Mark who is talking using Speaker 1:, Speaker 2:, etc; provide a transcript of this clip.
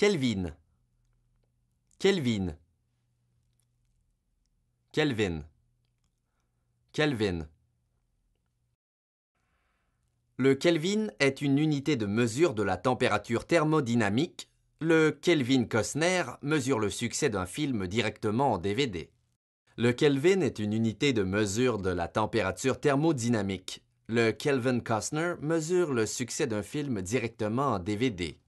Speaker 1: Kelvin. Kelvin. Kelvin. Kelvin. Le Kelvin est une unité de mesure de la température thermodynamique. Le Kelvin Costner mesure le succès d'un film directement en DVD. Le Kelvin est une unité de mesure de la température thermodynamique. Le Kelvin Costner mesure le succès d'un film directement en DVD.